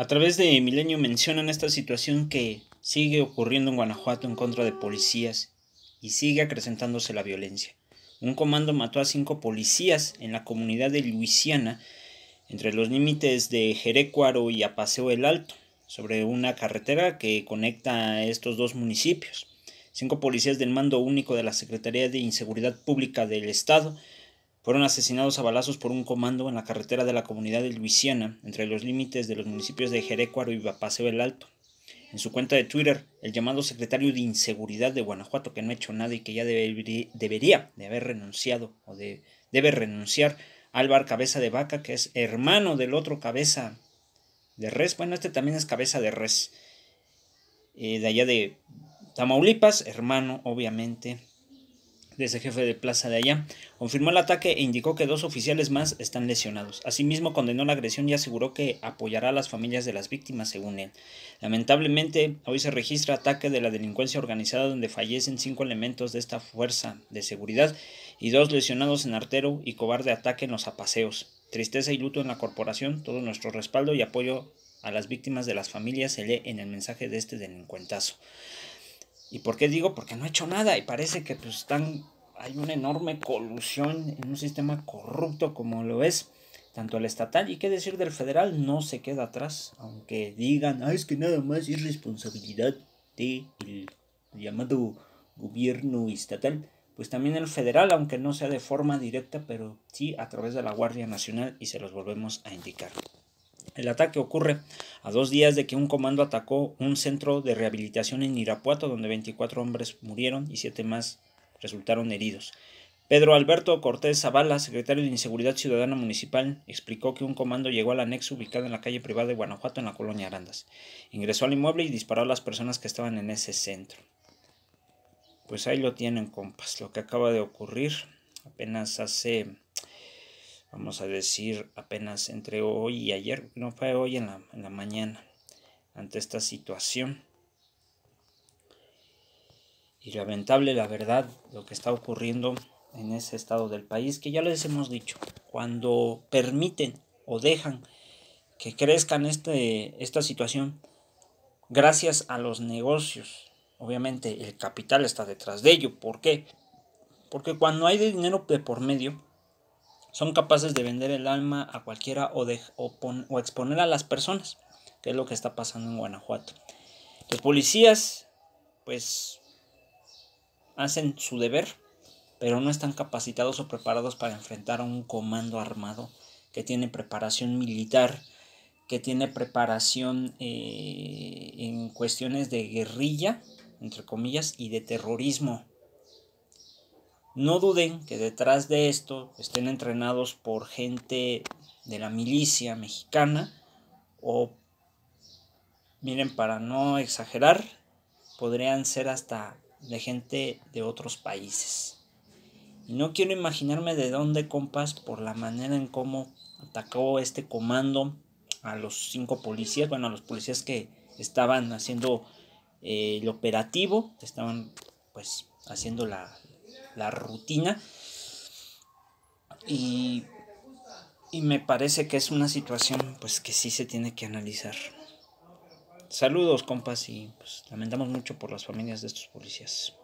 A través de Milenio mencionan esta situación que sigue ocurriendo en Guanajuato en contra de policías y sigue acrecentándose la violencia. Un comando mató a cinco policías en la comunidad de Luisiana, entre los límites de Jerecuaro y Apaseo el Alto, sobre una carretera que conecta estos dos municipios. Cinco policías del mando único de la Secretaría de Inseguridad Pública del Estado fueron asesinados a balazos por un comando en la carretera de la comunidad de Luisiana, entre los límites de los municipios de Jerecuaro y Vapaseo el Alto. En su cuenta de Twitter, el llamado secretario de Inseguridad de Guanajuato, que no ha hecho nada y que ya debería de haber renunciado o de, debe renunciar, Álvaro Cabeza de Vaca, que es hermano del otro Cabeza de Res. Bueno, este también es Cabeza de Res. Eh, de allá de Tamaulipas, hermano, obviamente, de ese jefe de plaza de allá. Confirmó el ataque e indicó que dos oficiales más están lesionados. Asimismo, condenó la agresión y aseguró que apoyará a las familias de las víctimas, según él. Lamentablemente, hoy se registra ataque de la delincuencia organizada donde fallecen cinco elementos de esta fuerza de seguridad y dos lesionados en artero y cobarde ataque en los apaseos. Tristeza y luto en la corporación, todo nuestro respaldo y apoyo a las víctimas de las familias se lee en el mensaje de este delincuentazo. ¿Y por qué digo? Porque no ha hecho nada y parece que pues están, hay una enorme colusión en un sistema corrupto como lo es tanto el estatal y qué decir del federal no se queda atrás, aunque digan, ah, es que nada más es responsabilidad del llamado gobierno estatal, pues también el federal, aunque no sea de forma directa, pero sí a través de la Guardia Nacional y se los volvemos a indicar. El ataque ocurre a dos días de que un comando atacó un centro de rehabilitación en Irapuato, donde 24 hombres murieron y 7 más resultaron heridos. Pedro Alberto Cortés Zavala, secretario de Inseguridad Ciudadana Municipal, explicó que un comando llegó al anexo ubicado en la calle privada de Guanajuato, en la colonia Arandas. Ingresó al inmueble y disparó a las personas que estaban en ese centro. Pues ahí lo tienen, compas, lo que acaba de ocurrir apenas hace vamos a decir, apenas entre hoy y ayer, no fue hoy en la, mañana, ante esta situación. Y lamentable, la verdad, lo que está ocurriendo en ese estado del país, que ya les hemos dicho, cuando permiten o dejan que crezcan este, esta situación, gracias a los negocios, obviamente el capital está detrás de ello. ¿Por qué? Porque cuando hay dinero de por medio, son capaces de vender el alma a cualquiera o, de, o, exponer a las personas, que es lo que está pasando en Guanajuato. Los policías, pues, hacen su deber, pero no están capacitados o preparados para enfrentar a un comando armado que tiene preparación militar, que tiene preparación eh, en cuestiones de guerrilla, entre comillas, y de terrorismo. No duden que detrás de esto estén entrenados por gente de la milicia mexicana o, miren, para no exagerar, podrían ser hasta de gente de otros países. Y no quiero imaginarme de dónde, compas, por la manera en cómo atacó este comando a los cinco policías, bueno, a los policías que estaban haciendo eh, el operativo, estaban pues haciendo la, la rutina. Y, me parece que es una situación pues que sí se tiene que analizar. Saludos compas y pues, lamentamos mucho por las familias de estos policías.